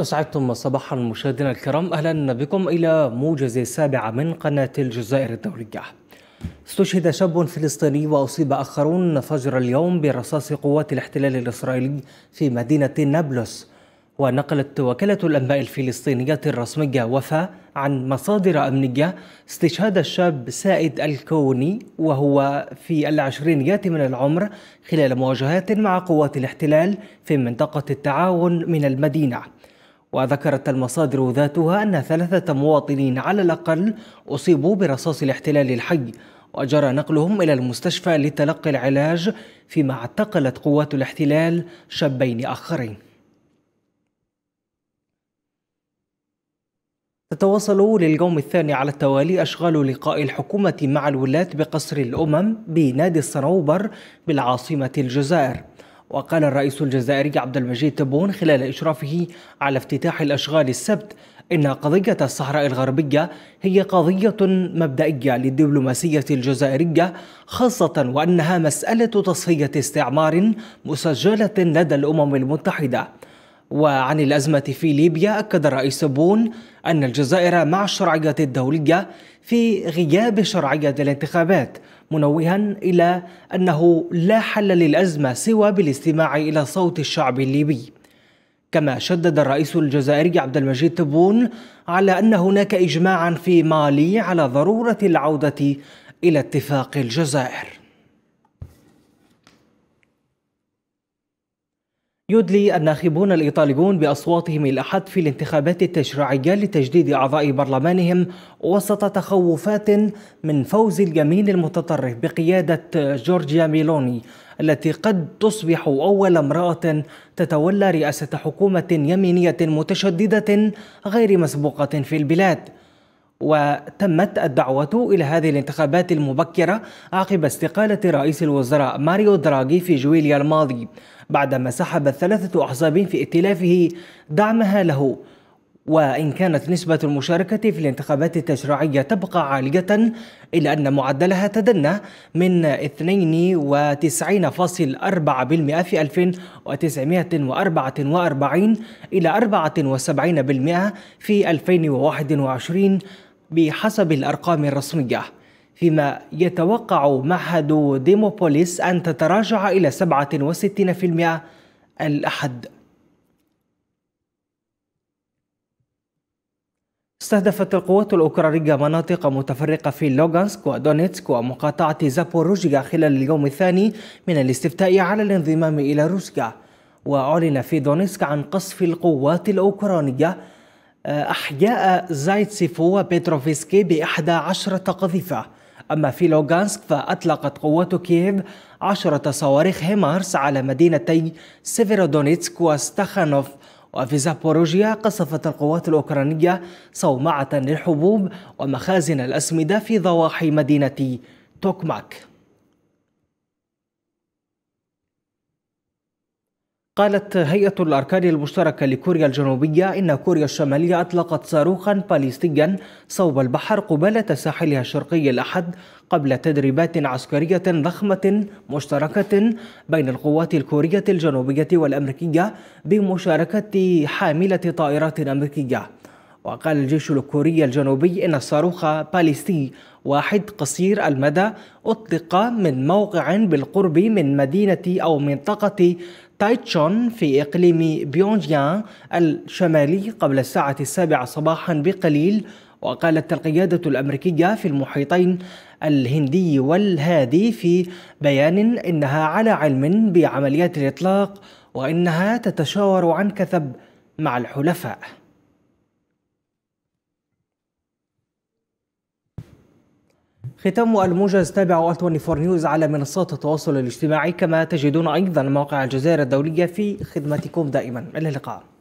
أسعدتم صباحا مشاهدينا الكرام أهلا بكم إلى موجز السابعة من قناة الجزائر الدولية استشهد شاب فلسطيني وأصيب آخرون فجر اليوم برصاص قوات الاحتلال الإسرائيلي في مدينة نابلس ونقلت وكالة الأنباء الفلسطينية الرسمية وفا عن مصادر أمنية استشهاد الشاب سائد الكوني وهو في العشرينيات من العمر خلال مواجهات مع قوات الاحتلال في منطقة التعاون من المدينة وذكرت المصادر ذاتها أن ثلاثة مواطنين على الأقل أصيبوا برصاص الاحتلال الحي وجرى نقلهم إلى المستشفى لتلقي العلاج فيما اعتقلت قوات الاحتلال شابين آخرين تتواصل لليوم الثاني على التوالي أشغال لقاء الحكومة مع الولاة بقصر الأمم بنادي الصنوبر بالعاصمة الجزائر وقال الرئيس الجزائري عبد المجيد تبون خلال إشرافه على افتتاح الأشغال السبت إن قضية الصحراء الغربية هي قضية مبدئية للدبلوماسية الجزائرية خاصة وأنها مسألة تصفية استعمار مسجلة لدى الأمم المتحدة وعن الأزمة في ليبيا أكد الرئيس بون أن الجزائر مع الشرعية الدولية في غياب شرعية الانتخابات منوها إلى أنه لا حل للأزمة سوى بالاستماع إلى صوت الشعب الليبي كما شدد الرئيس الجزائري عبد المجيد تبون على أن هناك إجماعا في مالي على ضرورة العودة إلى اتفاق الجزائر يدلي الناخبون الإيطاليون بأصواتهم الأحد في الانتخابات التشريعية لتجديد أعضاء برلمانهم وسط تخوفات من فوز اليمين المتطرف بقيادة جورجيا ميلوني التي قد تصبح أول امرأة تتولى رئاسة حكومة يمينية متشددة غير مسبوقة في البلاد وتمت الدعوة إلى هذه الانتخابات المبكرة عقب استقالة رئيس الوزراء ماريو دراغي في جويليا الماضي بعدما سحب الثلاثة أحزاب في ائتلافه دعمها له وإن كانت نسبة المشاركة في الانتخابات التشريعية تبقى عالية إلا أن معدلها تدنى من 92.4% في 1944 إلى 74% في 2021 بحسب الأرقام الرسمية فيما يتوقع معهد ديموبوليس أن تتراجع إلى 67% الأحد استهدفت القوات الأوكرانية مناطق متفرقة في لوغانسك ودونيتسك ومقاطعة زابوروجيا خلال اليوم الثاني من الاستفتاء على الانضمام إلى روسيا وأعلن في دونيتسك عن قصف القوات الأوكرانية أحياء زايتسيف وبيتروفيسكي بإحدى عشرة قذيفة أما في لوغانسك فأطلقت قوات كييف عشرة صواريخ هيمارس على مدينتي سيفيرودونيتسك وستخانوف وفي زابوروجيا قصفت القوات الأوكرانية صومعة للحبوب ومخازن الأسمدة في ضواحي مدينة توكماك قالت هيئة الأركان المشتركة لكوريا الجنوبية إن كوريا الشمالية أطلقت صاروخا باليستيا صوب البحر قبالة ساحلها الشرقي الأحد قبل تدريبات عسكرية ضخمة مشتركة بين القوات الكورية الجنوبية والأمريكية بمشاركة حاملة طائرات أمريكية وقال الجيش الكوري الجنوبي إن الصاروخ باليستي واحد قصير المدى أطلق من موقع بالقرب من مدينة أو منطقة تايتشون في إقليم بيونجيان الشمالي قبل الساعة السابعة صباحا بقليل وقالت القيادة الأمريكية في المحيطين الهندي والهادي في بيان إنها على علم بعمليات الإطلاق وإنها تتشاور عن كثب مع الحلفاء ختام الموجز تابعوا ال24 نيوز على منصات التواصل الاجتماعي كما تجدون أيضا موقع الجزائر الدولية في خدمتكم دائما إلى اللقاء